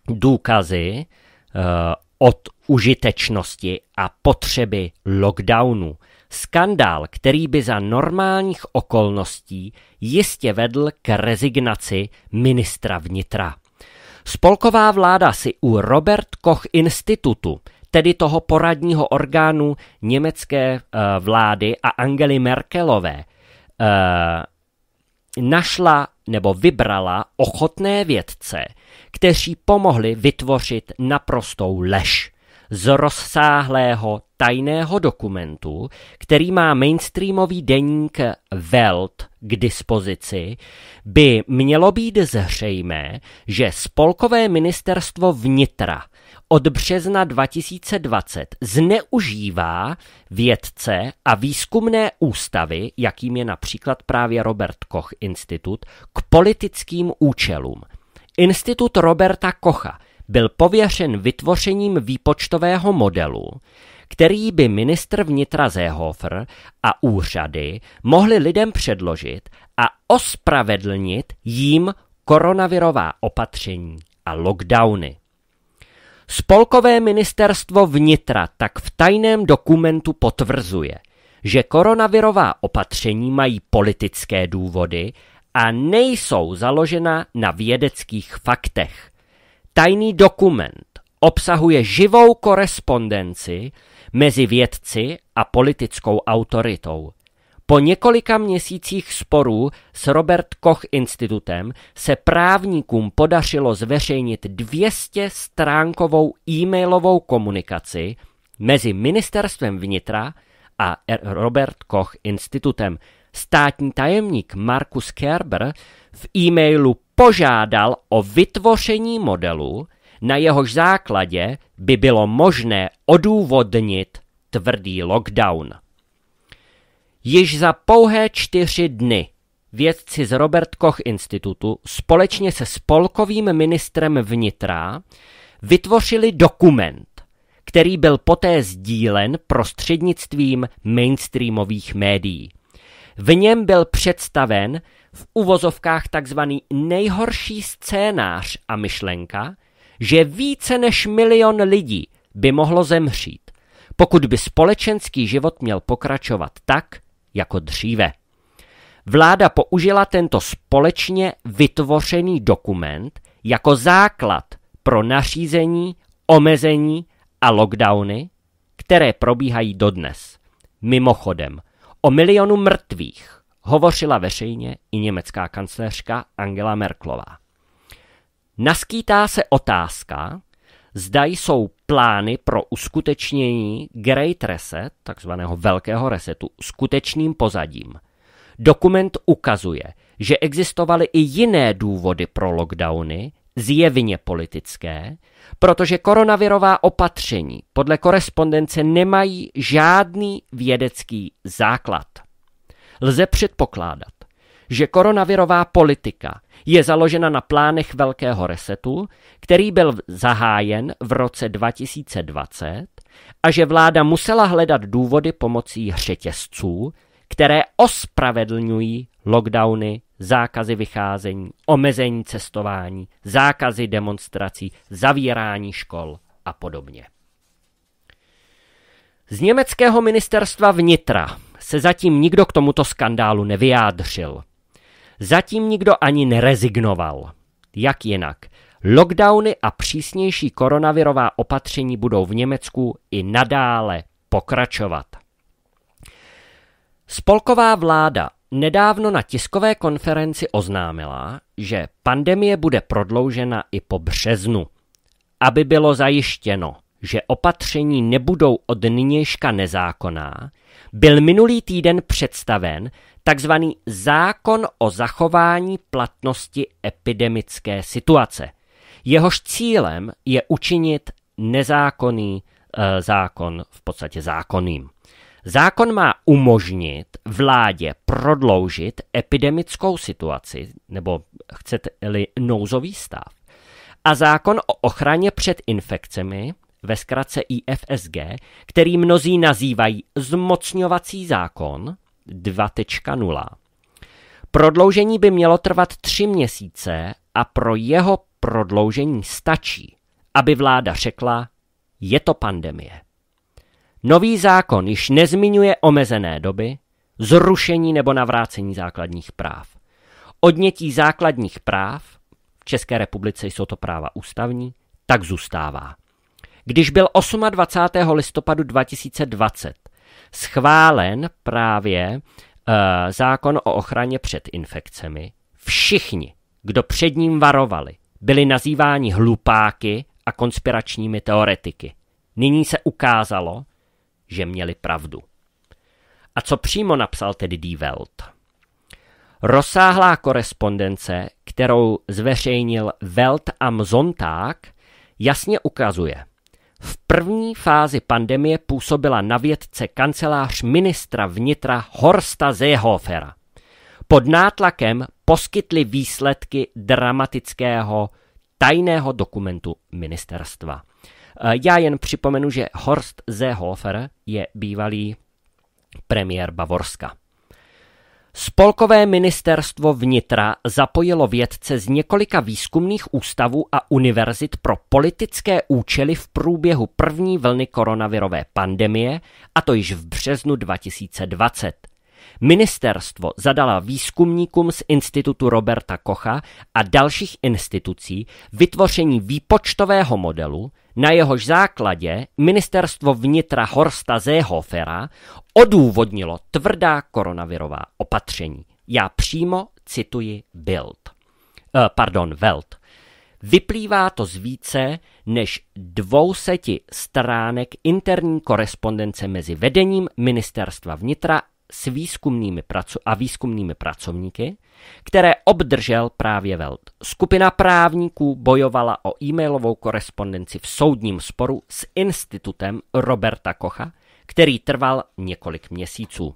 důkazy eh, od užitečnosti a potřeby lockdownu. Skandál, který by za normálních okolností jistě vedl k rezignaci ministra vnitra. Spolková vláda si u Robert Koch institutu, tedy toho poradního orgánu německé eh, vlády a Angely Merkelové, eh, našla nebo vybrala ochotné vědce, kteří pomohli vytvořit naprostou lež z rozsáhlého tajného dokumentu, který má mainstreamový deník Welt k dispozici, by mělo být zřejmé, že Spolkové ministerstvo vnitra od března 2020 zneužívá vědce a výzkumné ústavy, jakým je například právě Robert Koch institut, k politickým účelům. Institut Roberta Kocha – byl pověřen vytvořením výpočtového modelu, který by ministr vnitra Zéhofer a úřady mohli lidem předložit a ospravedlnit jim koronavirová opatření a lockdowny. Spolkové ministerstvo vnitra tak v tajném dokumentu potvrzuje, že koronavirová opatření mají politické důvody a nejsou založena na vědeckých faktech. Tajný dokument obsahuje živou korespondenci mezi vědci a politickou autoritou. Po několika měsících sporů s Robert Koch institutem se právníkům podařilo zveřejnit 200 stránkovou e-mailovou komunikaci mezi ministerstvem vnitra a Robert Koch institutem – Státní tajemník Markus Kerber v e-mailu požádal o vytvoření modelu, na jehož základě by bylo možné odůvodnit tvrdý lockdown. Již za pouhé čtyři dny vědci z Robert Koch institutu společně se spolkovým ministrem vnitra vytvořili dokument, který byl poté sdílen prostřednictvím mainstreamových médií. V něm byl představen v uvozovkách takzvaný nejhorší scénář a myšlenka, že více než milion lidí by mohlo zemřít, pokud by společenský život měl pokračovat tak, jako dříve. Vláda použila tento společně vytvořený dokument jako základ pro nařízení, omezení a lockdowny, které probíhají dodnes. Mimochodem, O milionu mrtvých hovořila veřejně i německá kancléřka Angela Merklová. Naskýtá se otázka, zda jsou plány pro uskutečnění Great Reset, takzvaného velkého resetu, skutečným pozadím. Dokument ukazuje, že existovaly i jiné důvody pro lockdowny, zjevně politické, protože koronavirová opatření podle korespondence nemají žádný vědecký základ. Lze předpokládat, že koronavirová politika je založena na plánech velkého resetu, který byl zahájen v roce 2020 a že vláda musela hledat důvody pomocí řetězců, které ospravedlňují lockdowny, zákazy vycházení, omezení cestování, zákazy demonstrací, zavírání škol a podobně. Z německého ministerstva vnitra se zatím nikdo k tomuto skandálu nevyjádřil. Zatím nikdo ani nerezignoval. Jak jinak? Lockdowny a přísnější koronavirová opatření budou v Německu i nadále pokračovat. Spolková vláda nedávno na tiskové konferenci oznámila, že pandemie bude prodloužena i po březnu, aby bylo zajištěno, že opatření nebudou od nynějška nezákonná, byl minulý týden představen tzv. zákon o zachování platnosti epidemické situace. Jehož cílem je učinit nezákonný e, zákon v podstatě zákonným. Zákon má umožnit vládě prodloužit epidemickou situaci, nebo chcete-li nouzový stav, a zákon o ochraně před infekcemi, ve zkratce IFSG, který mnozí nazývají zmocňovací zákon 2.0. Prodloužení by mělo trvat tři měsíce a pro jeho prodloužení stačí, aby vláda řekla, je to pandemie. Nový zákon již nezmiňuje omezené doby, zrušení nebo navrácení základních práv. Odnětí základních práv, v České republice jsou to práva ústavní, tak zůstává. Když byl 28. listopadu 2020 schválen právě e, zákon o ochraně před infekcemi, všichni, kdo před ním varovali, byli nazýváni hlupáky a konspiračními teoretiky. Nyní se ukázalo, že měli pravdu. A co přímo napsal tedy Die Welt? Rozsáhlá korespondence, kterou zveřejnil Welt am Sonntag, jasně ukazuje, v první fázi pandemie působila na vědce kancelář ministra vnitra Horsta Seehofera. Pod nátlakem poskytli výsledky dramatického tajného dokumentu ministerstva. Eh, já jen připomenu, že Horst Seehofer je bývalý premiér Bavorska. Spolkové ministerstvo vnitra zapojilo vědce z několika výzkumných ústavů a univerzit pro politické účely v průběhu první vlny koronavirové pandemie, a to již v březnu 2020. Ministerstvo zadala výzkumníkům z Institutu Roberta Kocha a dalších institucí vytvoření výpočtového modelu, na jehož základě ministerstvo vnitra Horsta Zéhofera odůvodnilo tvrdá koronavirová opatření. Já přímo cituji Bild. Eh, pardon, Welt. Vyplývá to z více než dvouseti stránek interní korespondence mezi vedením ministerstva vnitra s výzkumnými praco- a výzkumnými pracovníky, které obdržel právě Welt. Skupina právníků bojovala o e-mailovou korespondenci v soudním sporu s institutem Roberta Kocha, který trval několik měsíců.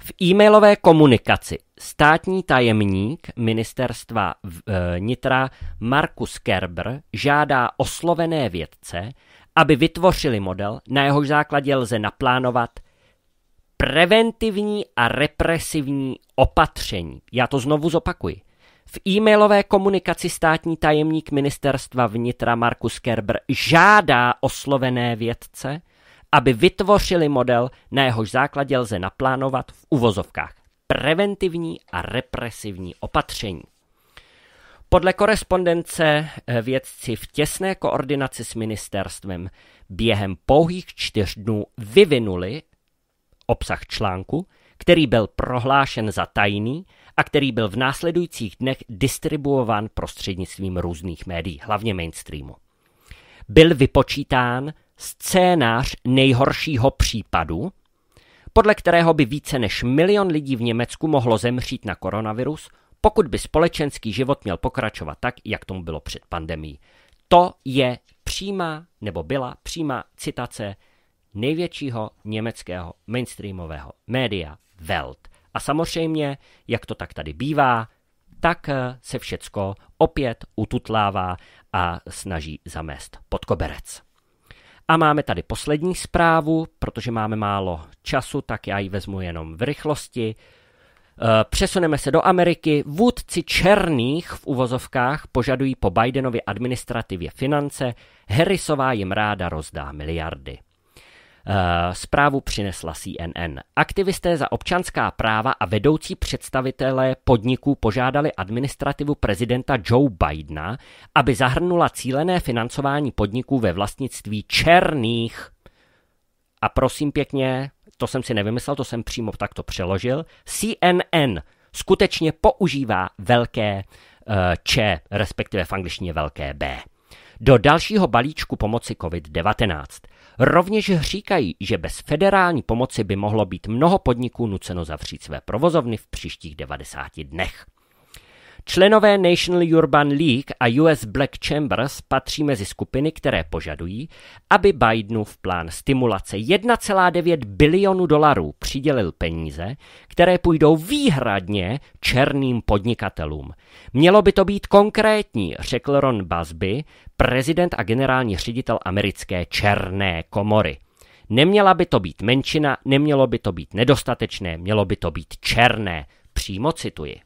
V e-mailové komunikaci státní tajemník ministerstva e, vnitra Markus Kerber žádá oslovené vědce, aby vytvořili model, na jehož základě lze naplánovat preventivní a represivní opatření. Já to znovu zopakuji. V e-mailové komunikaci státní tajemník ministerstva vnitra Markus Kerber žádá oslovené vědce, aby vytvořili model, na jehož základě lze naplánovat v uvozovkách preventivní a represivní opatření. Podle korespondence eh, vědci v těsné koordinaci s ministerstvem během pouhých čtyř dnů vyvinuli obsah článku, který byl prohlášen za tajný a který byl v následujících dnech distribuován prostřednictvím různých médií, hlavně mainstreamu. Byl vypočítán scénář nejhoršího případu, podle kterého by více než milion lidí v Německu mohlo zemřít na koronavirus, pokud by společenský život měl pokračovat tak, jak tomu bylo před pandemí. To je přímá, nebo byla přímá citace největšího německého mainstreamového média Welt. A samozřejmě, jak to tak tady bývá, tak eh, se všecko opět ututlává a snaží zamést pod koberec. A máme tady poslední zprávu, protože máme málo času, tak já ji vezmu jenom v rychlosti. Eh, přesuneme se do Ameriky. Vůdci černých v uvozovkách požadují po Bidenově administrativě finance. Harrisová jim ráda rozdá miliardy. Eh, zprávu přinesla CNN. Aktivisté za občanská práva a vedoucí představitelé podniků požádali administrativu prezidenta Joe Bidena, aby zahrnula cílené financování podniků ve vlastnictví černých. A prosím pěkně, to jsem si nevymyslel, to jsem přímo takto přeložil. CNN skutečně používá velké eh, č, respektive v angličtině velké B do dalšího balíčku pomoci COVID-19. Rovněž říkají, že bez federální pomoci by mohlo být mnoho podniků nuceno zavřít své provozovny v příštích 90 dnech. Členové National Urban League a US Black Chambers patří mezi skupiny, které požadují, aby Bidenův plán stimulace 1,9 bilionu dolarů přidělil peníze, které půjdou výhradně černým podnikatelům. Mělo by to být konkrétní, řekl Ron Busby, prezident a generální ředitel americké černé komory. Neměla by to být menšina, nemělo by to být nedostatečné, mělo by to být černé. Přímo cituji.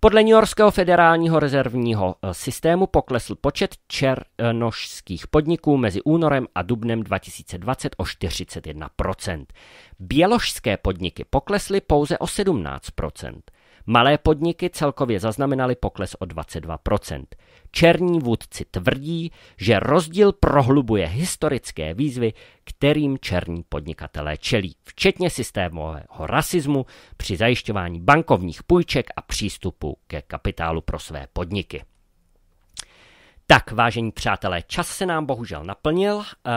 Podle New Yorkského federálního rezervního eh, systému poklesl počet černošských podniků mezi únorem a dubnem 2020 o 41%. Běložské podniky poklesly pouze o 17%. Malé podniky celkově zaznamenaly pokles o 22%. Černí vůdci tvrdí, že rozdíl prohlubuje historické výzvy, kterým černí podnikatelé čelí, včetně systémového rasismu při zajišťování bankovních půjček a přístupu ke kapitálu pro své podniky. Tak, vážení přátelé, čas se nám bohužel naplnil. Eh,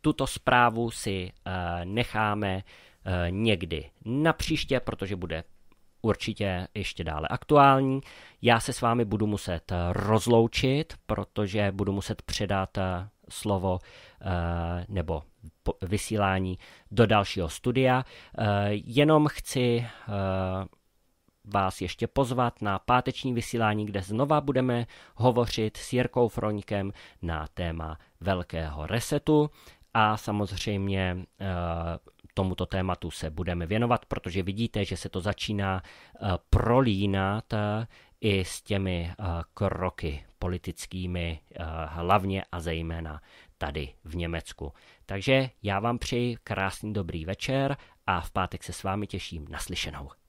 tuto zprávu si eh, necháme eh, někdy na příště, protože bude určitě ještě dále aktuální. Já se s vámi budu muset eh, rozloučit, protože budu muset předat eh, slovo eh, nebo vysílání do dalšího studia. Jenom chci vás ještě pozvat na páteční vysílání, kde znova budeme hovořit s Jirkou Froňkem na téma velkého resetu a samozřejmě tomuto tématu se budeme věnovat, protože vidíte, že se to začíná eh, prolínat eh, i s těmi eh, kroky politickými, hlavně a zejména tady v Německu. Takže já vám přeji krásný dobrý večer a v pátek se s vámi těším naslyšenou.